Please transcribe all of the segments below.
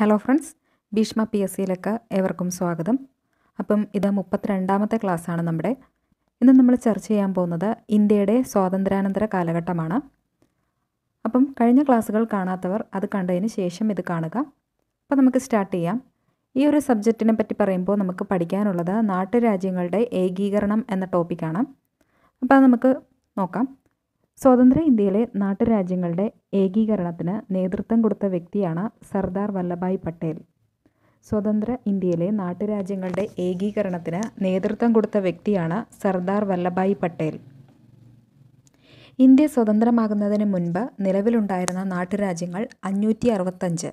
hello friends Bhishma P S സിയിലേക്ക് ഏവർക്കും സ്വാഗതം അപ്പം ഇത് മുപ്പത്തിരണ്ടാമത്തെ ക്ലാസ്സാണ് നമ്മുടെ ഇന്ന് നമ്മൾ ചർച്ച ചെയ്യാൻ പോകുന്നത് ഇന്ത്യയുടെ സ്വാതന്ത്ര്യാനന്തര കാലഘട്ടമാണ് അപ്പം കഴിഞ്ഞ ക്ലാസ്സുകൾ കാണാത്തവർ അത് കണ്ടതിന് ശേഷം ഇത് കാണുക അപ്പോൾ നമുക്ക് സ്റ്റാർട്ട് ചെയ്യാം ഈ ഒരു സബ്ജക്റ്റിനെ പറ്റി പറയുമ്പോൾ നമുക്ക് പഠിക്കാനുള്ളത് നാട്ടുരാജ്യങ്ങളുടെ ഏകീകരണം എന്ന ടോപ്പിക്കാണ് അപ്പോൾ നമുക്ക് നോക്കാം സ്വതന്ത്ര ഇന്ത്യയിലെ നാട്ടുരാജ്യങ്ങളുടെ ഏകീകരണത്തിന് നേതൃത്വം കൊടുത്ത വ്യക്തിയാണ് സർദാർ വല്ലഭായ് പട്ടേൽ സ്വതന്ത്ര ഇന്ത്യയിലെ നാട്ടുരാജ്യങ്ങളുടെ ഏകീകരണത്തിന് നേതൃത്വം കൊടുത്ത വ്യക്തിയാണ് സർദാർ വല്ലഭായ് പട്ടേൽ ഇന്ത്യ സ്വതന്ത്രമാകുന്നതിന് മുൻപ് നിലവിലുണ്ടായിരുന്ന നാട്ടുരാജ്യങ്ങൾ അഞ്ഞൂറ്റി അറുപത്തഞ്ച്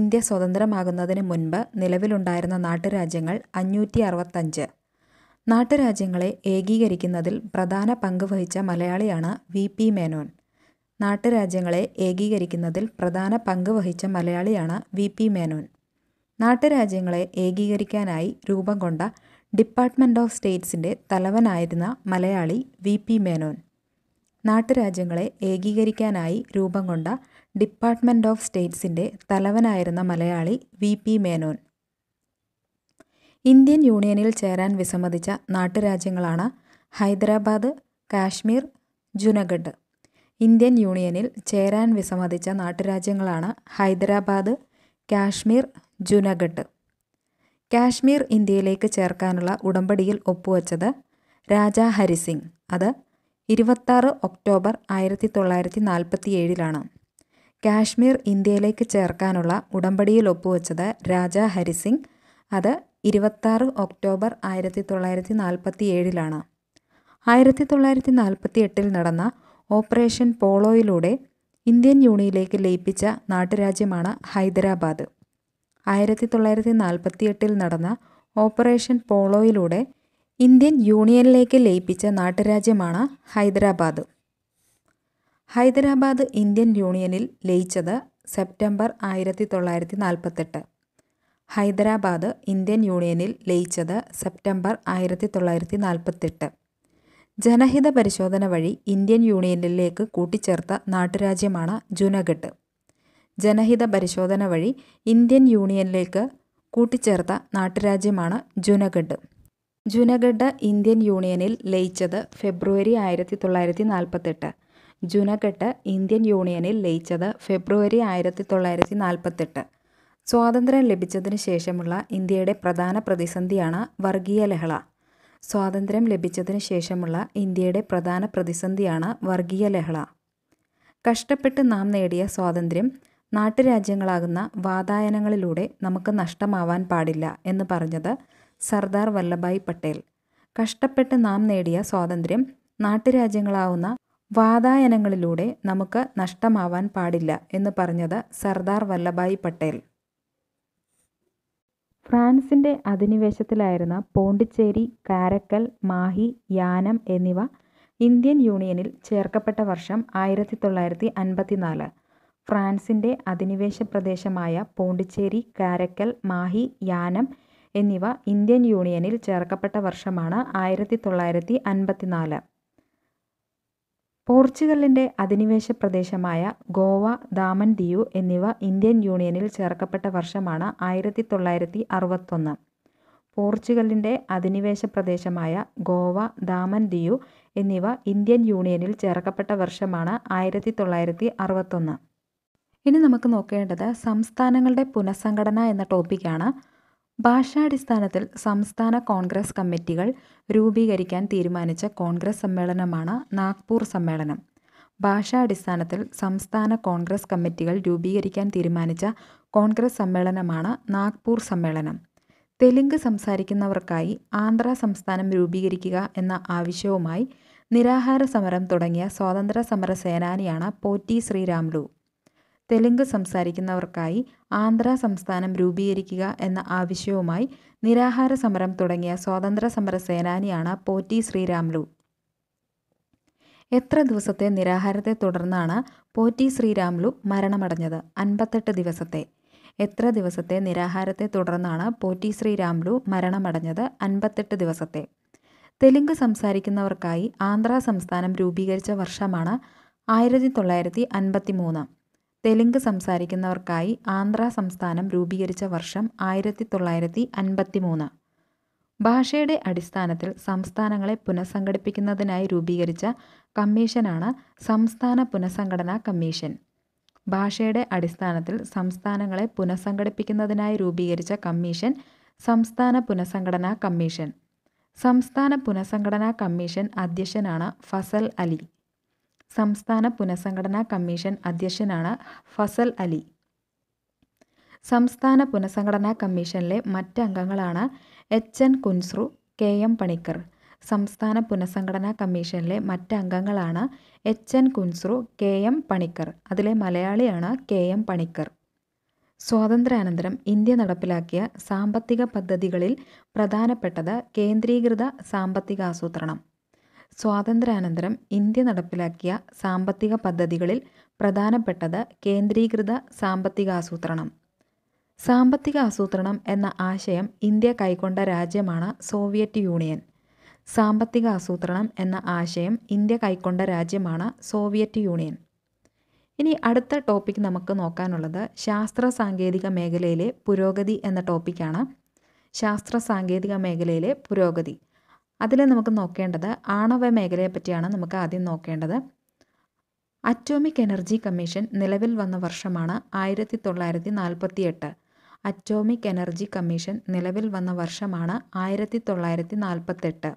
ഇന്ത്യ സ്വതന്ത്രമാകുന്നതിന് മുൻപ് നിലവിലുണ്ടായിരുന്ന നാട്ടുരാജ്യങ്ങൾ അഞ്ഞൂറ്റി അറുപത്തഞ്ച് നാട്ടുരാജ്യങ്ങളെ ഏകീകരിക്കുന്നതിൽ പ്രധാന പങ്ക് വഹിച്ച മലയാളിയാണ് വി പി മേനോൻ നാട്ടുരാജ്യങ്ങളെ ഏകീകരിക്കുന്നതിൽ പ്രധാന പങ്ക് വഹിച്ച മലയാളിയാണ് വി പി മേനോൻ നാട്ടുരാജ്യങ്ങളെ ഏകീകരിക്കാനായി രൂപം കൊണ്ട ഡിപ്പാർട്ട്മെൻറ്റ് ഓഫ് സ്റ്റേറ്റ്സിൻ്റെ തലവനായിരുന്ന മലയാളി വി പി മേനോൻ നാട്ടുരാജ്യങ്ങളെ ഏകീകരിക്കാനായി രൂപം കൊണ്ട ഡിപ്പാർട്ട്മെൻറ്റ് ഓഫ് സ്റ്റേറ്റ്സിൻ്റെ തലവനായിരുന്ന മലയാളി വി പി മേനോൻ ഇന്ത്യൻ യൂണിയനിൽ ചേരാൻ വിസമ്മതിച്ച നാട്ടുരാജ്യങ്ങളാണ് ഹൈദരാബാദ് കാശ്മീർ ജുനഗഡ് ഇന്ത്യൻ യൂണിയനിൽ ചേരാൻ വിസമ്മതിച്ച നാട്ടുരാജ്യങ്ങളാണ് ഹൈദരാബാദ് കാശ്മീർ ജുനഗഡ് കാശ്മീർ ഇന്ത്യയിലേക്ക് ചേർക്കാനുള്ള ഉടമ്പടിയിൽ ഒപ്പുവച്ചത് രാജാ ഹരിസിംഗ് അത് ഇരുപത്താറ് ഒക്ടോബർ ആയിരത്തി തൊള്ളായിരത്തി നാൽപ്പത്തി ഏഴിലാണ് കാശ്മീർ ഇന്ത്യയിലേക്ക് ചേർക്കാനുള്ള ഉടമ്പടിയിൽ ഒപ്പുവച്ചത് രാജാ ഹരിസിംഗ് അത് ഇരുപത്താറ് ഒക്ടോബർ ആയിരത്തി തൊള്ളായിരത്തി നാൽപ്പത്തി ഏഴിലാണ് ആയിരത്തി തൊള്ളായിരത്തി നാൽപ്പത്തി എട്ടിൽ നടന്ന ഓപ്പറേഷൻ പോളോയിലൂടെ ഇന്ത്യൻ യൂണിയിലേക്ക് ലയിപ്പിച്ച നാട്ടുരാജ്യമാണ് ഹൈദരാബാദ് ആയിരത്തി തൊള്ളായിരത്തി നാൽപ്പത്തി എട്ടിൽ നടന്ന ഓപ്പറേഷൻ പോളോയിലൂടെ ഇന്ത്യൻ യൂണിയനിലേക്ക് ലയിപ്പിച്ച നാട്ടുരാജ്യമാണ് ഹൈദരാബാദ് ഹൈദരാബാദ് ഇന്ത്യൻ യൂണിയനിൽ ലയിച്ചത് സെപ്റ്റംബർ ആയിരത്തി തൊള്ളായിരത്തി നാൽപ്പത്തെട്ട് ഹൈദരാബാദ് ഇന്ത്യൻ യൂണിയനിൽ ലയിച്ചത് സെപ്റ്റംബർ ആയിരത്തി തൊള്ളായിരത്തി നാൽപ്പത്തെട്ട് ജനഹിത പരിശോധന വഴി ഇന്ത്യൻ യൂണിയനിലേക്ക് കൂട്ടിച്ചേർത്ത നാട്ടുരാജ്യമാണ് ജുനഗഡ് ജനഹിത പരിശോധന വഴി ഇന്ത്യൻ യൂണിയനിലേക്ക് കൂട്ടിച്ചേർത്ത നാട്ടുരാജ്യമാണ് ജുനഗഡ് ജുനഗഡ് ഇന്ത്യൻ യൂണിയനിൽ ലയിച്ചത് ഫെബ്രുവരി ആയിരത്തി തൊള്ളായിരത്തി നാൽപ്പത്തെട്ട് ജുനഗഡ് ഇന്ത്യൻ യൂണിയനിൽ ലയിച്ചത് ഫെബ്രുവരി ആയിരത്തി തൊള്ളായിരത്തി നാൽപ്പത്തെട്ട് സ്വാതന്ത്ര്യം ലഭിച്ചതിന് ശേഷമുള്ള ഇന്ത്യയുടെ പ്രധാന പ്രതിസന്ധിയാണ് വർഗീയ ലഹള സ്വാതന്ത്ര്യം ലഭിച്ചതിന് ശേഷമുള്ള ഇന്ത്യയുടെ പ്രധാന പ്രതിസന്ധിയാണ് വർഗീയ ലഹള കഷ്ടപ്പെട്ട് നാം നേടിയ സ്വാതന്ത്ര്യം നാട്ടുരാജ്യങ്ങളാകുന്ന വാതായനങ്ങളിലൂടെ നമുക്ക് നഷ്ടമാവാൻ പാടില്ല എന്ന് പറഞ്ഞത് സർദാർ വല്ലഭായ് പട്ടേൽ കഷ്ടപ്പെട്ട് നാം നേടിയ സ്വാതന്ത്ര്യം നാട്ടുരാജ്യങ്ങളാവുന്ന വാതായനങ്ങളിലൂടെ നമുക്ക് നഷ്ടമാവാൻ പാടില്ല എന്ന് പറഞ്ഞത് സർദാർ വല്ലഭായ് പട്ടേൽ ഫ്രാൻസിൻ്റെ അധിനിവേശത്തിലായിരുന്ന പോണ്ടിച്ചേരി കാരക്കൽ മാഹി യാനം എന്നിവ ഇന്ത്യൻ യൂണിയനിൽ ചേർക്കപ്പെട്ട വർഷം ആയിരത്തി തൊള്ളായിരത്തി അൻപത്തിനാല് ഫ്രാൻസിൻ്റെ അധിനിവേശ പ്രദേശമായ പോണ്ടിച്ചേരി കാരക്കൽ മാഹി യാനം എന്നിവ ഇന്ത്യൻ യൂണിയനിൽ ചേർക്കപ്പെട്ട വർഷമാണ് ആയിരത്തി തൊള്ളായിരത്തി അൻപത്തിനാല് പോർച്ചുഗലിൻ്റെ അധിനിവേശ പ്രദേശമായ ഗോവ ദാമൻ ദിയു എന്നിവ ഇന്ത്യൻ യൂണിയനിൽ ചേർക്കപ്പെട്ട വർഷമാണ് ആയിരത്തി തൊള്ളായിരത്തി അറുപത്തൊന്ന് പോർച്ചുഗലിൻ്റെ അധിനിവേശ പ്രദേശമായ ഗോവ ദാമൻ ദിയു എന്നിവ ഇന്ത്യൻ യൂണിയനിൽ ചേർക്കപ്പെട്ട വർഷമാണ് ആയിരത്തി തൊള്ളായിരത്തി അറുപത്തൊന്ന് ഇനി നമുക്ക് നോക്കേണ്ടത് സംസ്ഥാനങ്ങളുടെ പുനഃസംഘടന എന്ന ടോപ്പിക്കാണ് ഭാഷാടിസ്ഥാനത്തിൽ സംസ്ഥാന കോൺഗ്രസ് കമ്മിറ്റികൾ രൂപീകരിക്കാൻ തീരുമാനിച്ച കോൺഗ്രസ് സമ്മേളനമാണ് നാഗ്പൂർ സമ്മേളനം ഭാഷാടിസ്ഥാനത്തിൽ സംസ്ഥാന കോൺഗ്രസ് കമ്മിറ്റികൾ രൂപീകരിക്കാൻ തീരുമാനിച്ച കോൺഗ്രസ് സമ്മേളനമാണ് നാഗ്പൂർ സമ്മേളനം തെലുങ്ക് സംസാരിക്കുന്നവർക്കായി ആന്ധ്ര സംസ്ഥാനം രൂപീകരിക്കുക എന്ന ആവശ്യവുമായി നിരാഹാര സമരം തുടങ്ങിയ സ്വാതന്ത്ര്യ സമര സേനാനിയാണ് പോറ്റി ശ്രീരാംലു തെലുങ്ക് സംസാരിക്കുന്നവർക്കായി ആന്ധ്ര സംസ്ഥാനം രൂപീകരിക്കുക എന്ന ആവശ്യവുമായി നിരാഹാര സമരം തുടങ്ങിയ സ്വാതന്ത്ര്യ സമര സേനാനിയാണ് പോറ്റി ശ്രീരാംലു എത്ര ദിവസത്തെ നിരാഹാരത്തെ തുടർന്നാണ് പോറ്റി ശ്രീരാംലു മരണമടഞ്ഞത് അൻപത്തെട്ട് ദിവസത്തെ എത്ര ദിവസത്തെ നിരാഹാരത്തെ തുടർന്നാണ് പോറ്റി ശ്രീരാംലു മരണമടഞ്ഞത് അൻപത്തെട്ട് ദിവസത്തെ തെലുങ്ക് സംസാരിക്കുന്നവർക്കായി ആന്ധ്ര സംസ്ഥാനം രൂപീകരിച്ച വർഷമാണ് ആയിരത്തി തൊള്ളായിരത്തി അൻപത്തി മൂന്ന് തെലുങ്ക് സംസാരിക്കുന്നവർക്കായി ആന്ധ്ര സംസ്ഥാനം രൂപീകരിച്ച വർഷം ആയിരത്തി തൊള്ളായിരത്തി അൻപത്തി മൂന്ന് ഭാഷയുടെ അടിസ്ഥാനത്തിൽ സംസ്ഥാനങ്ങളെ പുനഃസംഘടിപ്പിക്കുന്നതിനായി രൂപീകരിച്ച കമ്മീഷനാണ് സംസ്ഥാന പുനഃസംഘടനാ കമ്മീഷൻ ഭാഷയുടെ അടിസ്ഥാനത്തിൽ സംസ്ഥാനങ്ങളെ പുനഃസംഘടിപ്പിക്കുന്നതിനായി രൂപീകരിച്ച കമ്മീഷൻ സംസ്ഥാന പുനഃസംഘടനാ കമ്മീഷൻ സംസ്ഥാന പുനഃസംഘടനാ കമ്മീഷൻ അധ്യക്ഷനാണ് ഫസൽ അലി സംസ്ഥാന പുനഃസംഘടനാ കമ്മീഷൻ അധ്യക്ഷനാണ് ഫസൽ അലി സംസ്ഥാന പുനഃസംഘടനാ കമ്മീഷനിലെ മറ്റ് അംഗങ്ങളാണ് H N Kunzru K M Panikkar സംസ്ഥാന പുനഃസംഘടനാ കമ്മീഷനിലെ മറ്റ് അംഗങ്ങളാണ് H N Kunzru K M Panikkar അതിലെ മലയാളിയാണ് കെ എം പണിക്കർ സ്വാതന്ത്ര്യാനന്തരം ഇന്ത്യ നടപ്പിലാക്കിയ സാമ്പത്തിക പദ്ധതികളിൽ പ്രധാനപ്പെട്ടത് കേന്ദ്രീകൃത സാമ്പത്തികാസൂത്രണം സ്വാതന്ത്ര്യാനന്തരം ഇന്ത്യ നടപ്പിലാക്കിയ സാമ്പത്തിക പദ്ധതികളിൽ പ്രധാനപ്പെട്ടത് കേന്ദ്രീകൃത സാമ്പത്തിക ആസൂത്രണം എന്ന ആശയം ഇന്ത്യ കൈക്കൊണ്ട രാജ്യമാണ് സോവിയറ്റ് യൂണിയൻ സാമ്പത്തിക ആസൂത്രണം എന്ന ആശയം ഇന്ത്യ കൈക്കൊണ്ട രാജ്യമാണ് സോവിയറ്റ് യൂണിയൻ ഇനി അടുത്ത ടോപ്പിക് നമുക്ക് നോക്കാനുള്ളത് ശാസ്ത്ര സാങ്കേതിക മേഖലയിലെ പുരോഗതി എന്ന ടോപ്പിക്കാണ് ശാസ്ത്ര സാങ്കേതിക മേഖലയിലെ പുരോഗതി അതിൽ നമുക്ക് നോക്കേണ്ടത് ആണവ മേഖലയെ പറ്റിയാണ് നമുക്ക് ആദ്യം നോക്കേണ്ടത് അറ്റോമിക് എനർജി കമ്മീഷൻ നിലവിൽ വന്ന വർഷമാണ് ആയിരത്തി തൊള്ളായിരത്തി നാൽപ്പത്തി എട്ട് അറ്റോമിക് എനർജി കമ്മീഷൻ നിലവിൽ വന്ന വർഷമാണ് ആയിരത്തി തൊള്ളായിരത്തി നാൽപ്പത്തെട്ട്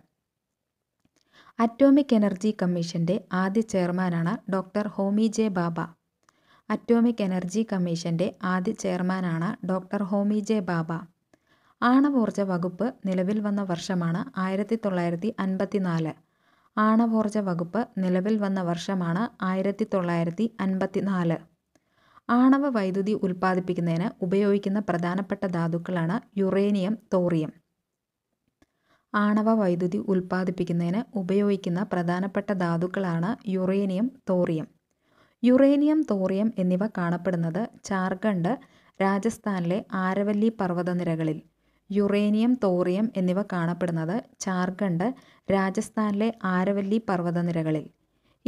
അറ്റോമിക് എനർജി കമ്മീഷൻ്റെ ആദ്യ ചെയർമാനാണ് doctor Homi J Bhabha atomic energy കമ്മീഷൻ്റെ ആദ്യ ചെയർമാനാണ് ഡോക്ടർ ഹോമി ജെ ബാബ ആണവോർജ വകുപ്പ് നിലവിൽ വന്ന വർഷമാണ് ആയിരത്തി തൊള്ളായിരത്തി അൻപത്തിനാല് ആണവോർജ വകുപ്പ് നിലവിൽ വന്ന വർഷമാണ് ആയിരത്തി തൊള്ളായിരത്തി അൻപത്തിനാല് ആണവ വൈദ്യുതി ഉൽപ്പാദിപ്പിക്കുന്നതിന് ഉപയോഗിക്കുന്ന പ്രധാനപ്പെട്ട ധാതുക്കളാണ് യുറേനിയം തോറിയം ആണവ വൈദ്യുതി ഉൽപ്പാദിപ്പിക്കുന്നതിന് ഉപയോഗിക്കുന്ന പ്രധാനപ്പെട്ട ധാതുക്കളാണ് യുറേനിയം തോറിയം യുറേനിയം തോറിയം എന്നിവ കാണപ്പെടുന്നത് ജാർഖണ്ഡ് രാജസ്ഥാനിലെ ആരവല്ലി പർവ്വതനിരകളിൽ യുറേനിയം തോറിയം എന്നിവ കാണപ്പെടുന്നത് ജാർഖണ്ഡ് രാജസ്ഥാനിലെ ആരവല്ലി പർവ്വതനിരകളിൽ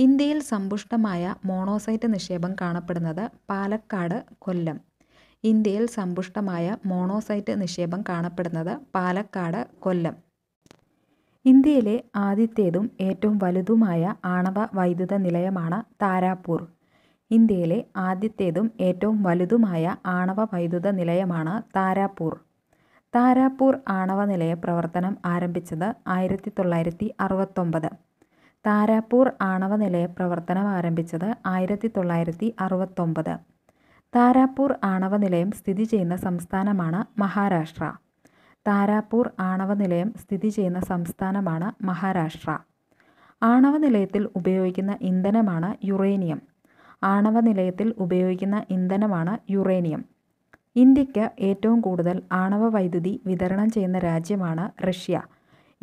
ഇന്ത്യയിൽ സമ്പുഷ്ടമായ മോണോസൈറ്റ് നിക്ഷേപം കാണപ്പെടുന്നത് പാലക്കാട് കൊല്ലം ഇന്ത്യയിൽ സമ്പുഷ്ടമായ മോണോസൈറ്റ് നിക്ഷേപം കാണപ്പെടുന്നത് പാലക്കാട് കൊല്ലം ഇന്ത്യയിലെ ആദ്യത്തേതും ഏറ്റവും വലുതുമായ ആണവ വൈദ്യുത നിലയമാണ് താരാപൂർ ഇന്ത്യയിലെ ആദ്യത്തേതും ഏറ്റവും വലുതുമായ ആണവ വൈദ്യുത നിലയമാണ് താരാപൂർ താരാപൂർ ആണവ നിലയ പ്രവർത്തനം ആരംഭിച്ചത് ആയിരത്തി തൊള്ളായിരത്തി അറുപത്തൊമ്പത് താരാപൂർ ആണവ നിലയ പ്രവർത്തനം ആരംഭിച്ചത് ആയിരത്തി തൊള്ളായിരത്തി അറുപത്തൊമ്പത് താരാപൂർ ആണവ നിലയം സ്ഥിതി ചെയ്യുന്ന സംസ്ഥാനമാണ് മഹാരാഷ്ട്ര താരാപൂർ ആണവ നിലയം സ്ഥിതി ചെയ്യുന്ന സംസ്ഥാനമാണ് മഹാരാഷ്ട്ര ആണവ നിലയത്തിൽ ഉപയോഗിക്കുന്ന ഇന്ധനമാണ് യുറേനിയം ആണവ നിലയത്തിൽ ഉപയോഗിക്കുന്ന ഇന്ധനമാണ് യുറേനിയം ഇന്ത്യക്ക് ഏറ്റവും കൂടുതൽ ആണവ വൈദ്യുതി വിതരണം ചെയ്യുന്ന രാജ്യമാണ് റഷ്യ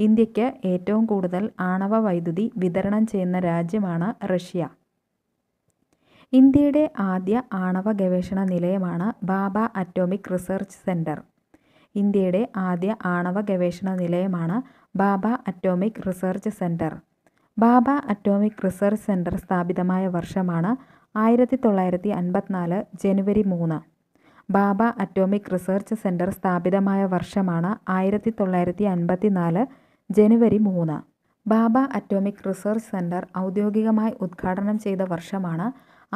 ഇന്ത്യക്ക് ഏറ്റവും കൂടുതൽ ആണവ വൈദ്യുതി വിതരണം ചെയ്യുന്ന രാജ്യമാണ് റഷ്യ ഇന്ത്യയുടെ ആദ്യ ആണവ ഗവേഷണ നിലയമാണ് ബാബ അറ്റോമിക് റിസർച്ച് സെൻറ്റർ ഇന്ത്യയുടെ ആദ്യ ആണവ ഗവേഷണ നിലയമാണ് Bhabha atomic research centre Bhabha atomic research centre സ്ഥാപിതമായ വർഷമാണ് ആയിരത്തി തൊള്ളായിരത്തി അൻപത്തിനാല് ജനുവരി മൂന്ന് ബാബ അറ്റോമിക് റിസർച്ച് സെൻറ്റർ സ്ഥാപിതമായ വർഷമാണ് ആയിരത്തി തൊള്ളായിരത്തി അൻപത്തി നാല് ജനുവരി മൂന്ന് ബാബ അറ്റോമിക് റിസർച്ച് സെൻറ്റർ ഔദ്യോഗികമായി ഉദ്ഘാടനം ചെയ്ത വർഷമാണ്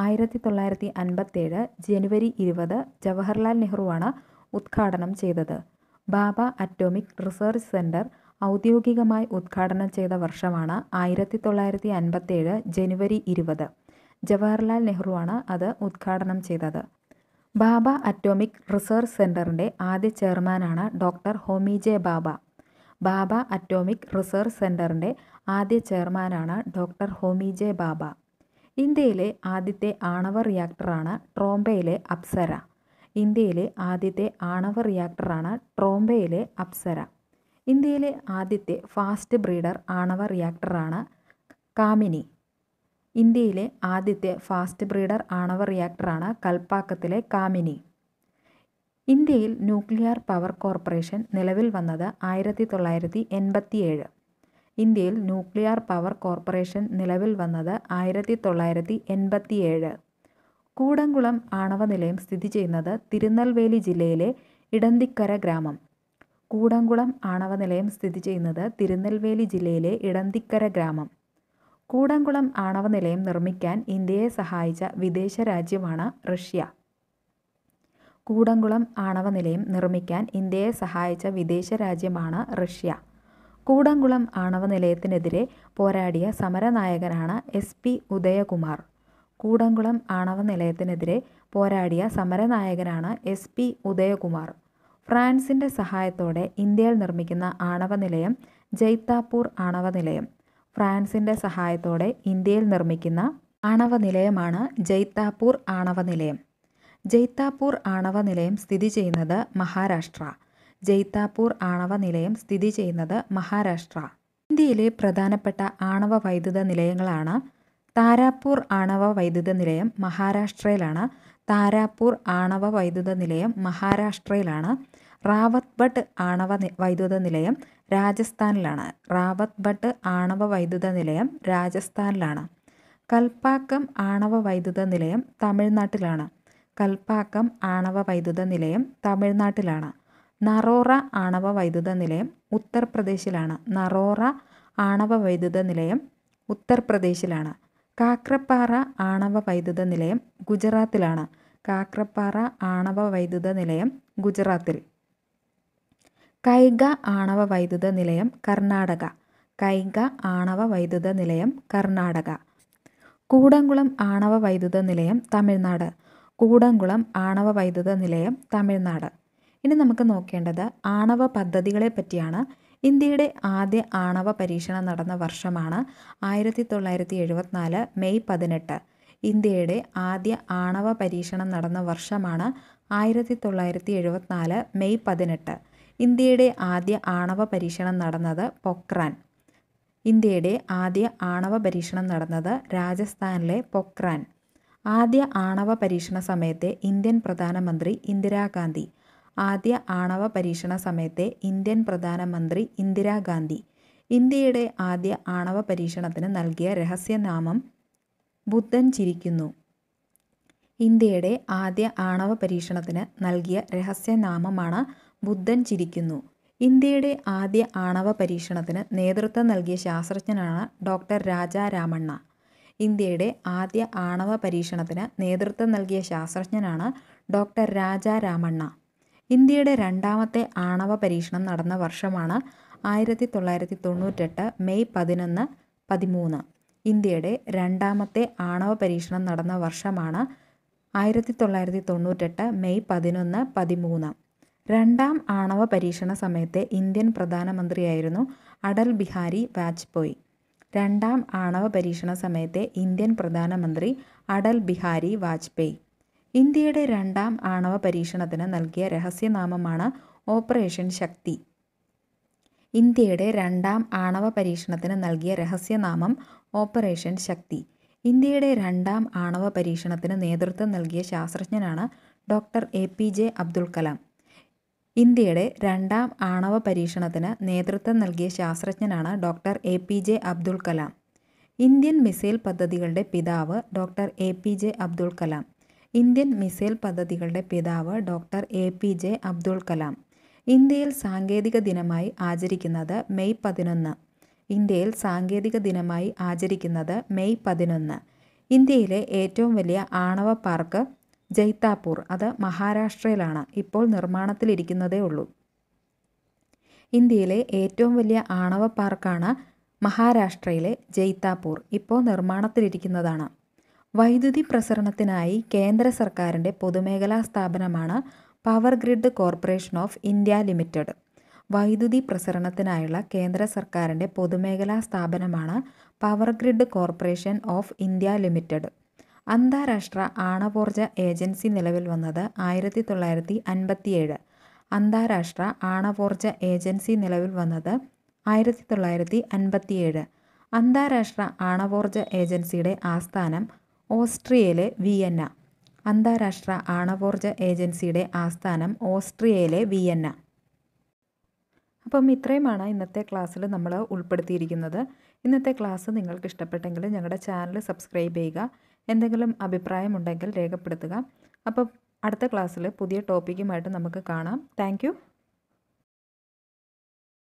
ആയിരത്തി തൊള്ളായിരത്തി അൻപത്തേഴ് ജനുവരി ഇരുപത് ജവഹർലാൽ നെഹ്റുവാണ് ഉദ്ഘാടനം ചെയ്തത് ബാബ അറ്റോമിക് റിസർച്ച് സെൻറ്റർ ഔദ്യോഗികമായി ഉദ്ഘാടനം ചെയ്ത വർഷമാണ് ആയിരത്തി തൊള്ളായിരത്തി അൻപത്തേഴ് ജനുവരി ഇരുപത് ജവഹർലാൽ നെഹ്റുവാണ് അത് ഉദ്ഘാടനം ചെയ്തത് ബാബ അറ്റോമിക് റിസർച്ച് സെൻ്ററിൻ്റെ ആദ്യ ചെയർമാനാണ് doctor Homi J Bhabha Bhabha atomic research സെൻ്ററിൻ്റെ ആദ്യ ചെയർമാനാണ് ഡോക്ടർ ഹോമി ജെ ബാബ ഇന്ത്യയിലെ ആദ്യത്തെ ആണവ റിയാക്ടറാണ് ട്രോംബയിലെ അപ്സര ഇന്ത്യയിലെ ആദ്യത്തെ ആണവ റിയാക്ടറാണ് ട്രോംബയിലെ അപ്സര ഇന്ത്യയിലെ ആദ്യത്തെ ഫാസ്റ്റ് ബ്രീഡർ ആണവ റിയാക്ടറാണ് കാമിനി ഇന്ത്യയിലെ ആദ്യത്തെ ഫാസ്റ്റ് ബ്രീഡർ ആണവ റിയാക്ടറാണ് കൽപ്പാക്കത്തിലെ കാമിനി ഇന്ത്യയിൽ ന്യൂക്ലിയർ പവർ കോർപ്പറേഷൻ നിലവിൽ വന്നത് ആയിരത്തി തൊള്ളായിരത്തി എൺപത്തിയേഴ് ഇന്ത്യയിൽ ന്യൂക്ലിയർ പവർ കോർപ്പറേഷൻ നിലവിൽ വന്നത് ആയിരത്തി തൊള്ളായിരത്തി എൺപത്തിയേഴ് കൂടംകുളം ആണവ നിലയം സ്ഥിതി ചെയ്യുന്നത് തിരുനെൽവേലി ജില്ലയിലെ ഇടന്തിക്കര ഗ്രാമം കൂടംകുളം ആണവ നിലയം സ്ഥിതി ചെയ്യുന്നത് തിരുനെൽവേലി ജില്ലയിലെ ഇടന്തിക്കര ഗ്രാമം കൂടംകുളം ആണവ നിലയം നിർമ്മിക്കാൻ ഇന്ത്യയെ സഹായിച്ച വിദേശ രാജ്യമാണ് റഷ്യ കൂടംകുളം ആണവ നിലയം നിർമ്മിക്കാൻ ഇന്ത്യയെ സഹായിച്ച വിദേശ രാജ്യമാണ് റഷ്യ കൂടംകുളം ആണവ നിലയത്തിനെതിരെ പോരാടിയ സമരനായകനാണ് എസ് പി ഉദയകുമാർ കൂടംകുളം ആണവ നിലയത്തിനെതിരെ പോരാടിയ സമരനായകനാണ് എസ് പി ഉദയകുമാർ ഫ്രാൻസിൻ്റെ സഹായത്തോടെ ഇന്ത്യയിൽ നിർമ്മിക്കുന്ന ആണവ നിലയം ജൈത്താപൂർ ആണവ നിലയം ഫ്രാൻസിൻ്റെ സഹായത്തോടെ ഇന്ത്യയിൽ നിർമ്മിക്കുന്ന ആണവ നിലയമാണ് ജൈത്താപൂർ ആണവ നിലയം ജൈത്താപൂർ ആണവ നിലയം സ്ഥിതി ചെയ്യുന്നത് മഹാരാഷ്ട്ര ജൈത്താപൂർ ആണവ നിലയം സ്ഥിതി ചെയ്യുന്നത് മഹാരാഷ്ട്ര ഇന്ത്യയിലെ പ്രധാനപ്പെട്ട ആണവ വൈദ്യുത നിലയങ്ങളാണ് താരാപൂർ ആണവ വൈദ്യുത നിലയം മഹാരാഷ്ട്രയിലാണ് താരാപൂർ ആണവ വൈദ്യുത നിലയം മഹാരാഷ്ട്രയിലാണ് റാവത്ബട്ട് ആണവ വൈദ്യുത നിലയം രാജസ്ഥാനിലാണ് റാവത്ത് ഭട്ട് ആണവ വൈദ്യുത നിലയം രാജസ്ഥാനിലാണ് കൽപ്പാക്കം ആണവ വൈദ്യുത നിലയം തമിഴ്നാട്ടിലാണ് കൽപ്പാക്കം ആണവ വൈദ്യുത നിലയം തമിഴ്നാട്ടിലാണ് നറോറ ആണവ വൈദ്യുത നിലയം ഉത്തർപ്രദേശിലാണ് നറോറ ആണവ വൈദ്യുത നിലയം ഉത്തർപ്രദേശിലാണ് കാക്രപ്പാറ ആണവ വൈദ്യുത നിലയം ഗുജറാത്തിലാണ് കാക്രപ്പാറ ആണവ വൈദ്യുത നിലയം ഗുജറാത്തിൽ കൈക ആണവ വൈദ്യുത നിലയം കർണാടക കൈക ആണവ വൈദ്യുത നിലയം കർണാടക കൂടംകുളം ആണവ വൈദ്യുത നിലയം തമിഴ്നാട് കൂടംകുളം ആണവ വൈദ്യുത നിലയം തമിഴ്നാട് ഇനി നമുക്ക് നോക്കേണ്ടത് ആണവ പദ്ധതികളെ പറ്റിയാണ് ഇന്ത്യയുടെ ആദ്യ ആണവ പരീക്ഷണം നടന്ന വർഷമാണ് ആയിരത്തി തൊള്ളായിരത്തി എഴുപത്തിനാല് മെയ് പതിനെട്ട് ഇന്ത്യയുടെ ആദ്യ ആണവ പരീക്ഷണം നടന്ന വർഷമാണ് ആയിരത്തി തൊള്ളായിരത്തി എഴുപത്തിനാല് മെയ് പതിനെട്ട് ഇന്ത്യയുടെ ആദ്യ ആണവ പരീക്ഷണം നടന്നത് പൊക്രാൻ ഇന്ത്യയുടെ ആദ്യ ആണവ പരീക്ഷണം നടന്നത് രാജസ്ഥാനിലെ പൊക്രാൻ ആദ്യ ആണവ പരീക്ഷണ സമയത്തെ ഇന്ത്യൻ പ്രധാനമന്ത്രി ഇന്ദിരാഗാന്ധി ആദ്യ ആണവ പരീക്ഷണ സമയത്തെ ഇന്ത്യൻ പ്രധാനമന്ത്രി ഇന്ദിരാഗാന്ധി ഇന്ത്യയുടെ ആദ്യ ആണവ പരീക്ഷണത്തിന് നൽകിയ രഹസ്യനാമം ബുദ്ധൻ ചിരിക്കുന്നു ഇന്ത്യയുടെ ആദ്യ ആണവ പരീക്ഷണത്തിന് നൽകിയ രഹസ്യനാമമാണ് ബുദ്ധൻ ചിരിക്കുന്നു ഇന്ത്യയുടെ ആദ്യ ആണവ പരീക്ഷണത്തിന് നേതൃത്വം നൽകിയ ശാസ്ത്രജ്ഞനാണ് ഡോക്ടർ രാജാ രാമണ്ണ ഇന്ത്യയുടെ ആദ്യ ആണവ പരീക്ഷണത്തിന് നേതൃത്വം നൽകിയ ശാസ്ത്രജ്ഞനാണ് ഡോക്ടർ രാജാ രാമണ്ണ ഇന്ത്യയുടെ രണ്ടാമത്തെ ആണവ പരീക്ഷണം നടന്ന വർഷമാണ് ആയിരത്തി തൊള്ളായിരത്തി തൊണ്ണൂറ്റെട്ട് മെയ് പതിനൊന്ന് പതിമൂന്ന് ഇന്ത്യയുടെ രണ്ടാമത്തെ ആണവ പരീക്ഷണം നടന്ന വർഷമാണ് ആയിരത്തി തൊള്ളായിരത്തി തൊണ്ണൂറ്റെട്ട് മെയ് പതിനൊന്ന് പതിമൂന്ന് രണ്ടാം ആണവ പരീക്ഷണ സമയത്തെ ഇന്ത്യൻ പ്രധാനമന്ത്രിയായിരുന്നു അടൽ ബിഹാരി വാജ്പേയി രണ്ടാം ആണവ പരീക്ഷണ സമയത്തെ ഇന്ത്യൻ പ്രധാനമന്ത്രി അടൽ ബിഹാരി വാജ്പേയി ഇന്ത്യയുടെ രണ്ടാം ആണവ പരീക്ഷണത്തിന് നൽകിയ രഹസ്യനാമമാണ് ഓപ്പറേഷൻ ശക്തി ഇന്ത്യയുടെ രണ്ടാം ആണവ പരീക്ഷണത്തിന് നൽകിയ രഹസ്യനാമം ഓപ്പറേഷൻ ശക്തി ഇന്ത്യയുടെ രണ്ടാം ആണവ പരീക്ഷണത്തിന് നേതൃത്വം നൽകിയ ശാസ്ത്രജ്ഞനാണ് doctor A P J Abdul Kalam ഇന്ത്യയുടെ രണ്ടാം ആണവ പരീക്ഷണത്തിന് നേതൃത്വം നൽകിയ ശാസ്ത്രജ്ഞനാണ് doctor A P J Abdul Kalam Indian missile പദ്ധതികളുടെ പിതാവ് doctor A P J Abdul Kalam Indian missile പദ്ധതികളുടെ പിതാവ് doctor A P J Abdul Kalam ഇന്ത്യയിൽ സാങ്കേതിക ദിനമായി ആചരിക്കുന്നത് മെയ് പതിനൊന്ന് ഇന്ത്യയിൽ സാങ്കേതിക ദിനമായി ആചരിക്കുന്നത് മെയ് പതിനൊന്ന് ഇന്ത്യയിലെ ഏറ്റവും വലിയ ആണവ പാർക്ക് ജൈത്താപൂർ അത് മഹാരാഷ്ട്രയിലാണ് ഇപ്പോൾ നിർമ്മാണത്തിലിരിക്കുന്നതേ ഉള്ളൂ ഇന്ത്യയിലെ ഏറ്റവും വലിയ ആണവ പാർക്കാണ് മഹാരാഷ്ട്രയിലെ ജൈത്താപൂർ ഇപ്പോൾ നിർമ്മാണത്തിലിരിക്കുന്നതാണ് വൈദ്യുതി പ്രസരണത്തിനായി കേന്ദ്ര സർക്കാരിൻ്റെ പൊതുമേഖലാ സ്ഥാപനമാണ് power grid corporation of India limited വൈദ്യുതി പ്രസരണത്തിനായുള്ള കേന്ദ്ര സർക്കാരിൻ്റെ പൊതുമേഖലാ സ്ഥാപനമാണ് power grid corporation of India limited അന്താരാഷ്ട്ര ആണവോർജ ഏജൻസി നിലവിൽ വന്നത് ആയിരത്തി തൊള്ളായിരത്തി അൻപത്തിയേഴ് അന്താരാഷ്ട്ര ആണവോർജ ഏജൻസി നിലവിൽ വന്നത് ആയിരത്തി തൊള്ളായിരത്തി അൻപത്തിയേഴ് അന്താരാഷ്ട്ര ആണവോർജ ഏജൻസിയുടെ ആസ്ഥാനം ഓസ്ട്രിയയിലെ വിയന്ന അന്താരാഷ്ട്ര ആണവോർജ ഏജൻസിയുടെ ആസ്ഥാനം ഓസ്ട്രിയയിലെ വിയന്ന അപ്പം ഇത്രയുമാണ് ഇന്നത്തെ ക്ലാസ്സിൽ നമ്മൾ ഉൾപ്പെടുത്തിയിരിക്കുന്നത് ഇന്നത്തെ ക്ലാസ് നിങ്ങൾക്ക് ഇഷ്ടപ്പെട്ടെങ്കിൽ ഞങ്ങളുടെ ചാനൽ സബ്സ്ക്രൈബ് ചെയ്യുക എന്തെങ്കിലും അഭിപ്രായമുണ്ടെങ്കിൽ രേഖപ്പെടുത്തുക അപ്പോൾ അടുത്ത ക്ലാസ്സിൽ പുതിയ ടോപ്പിക്കുമായിട്ട് നമുക്ക് കാണാം താങ്ക്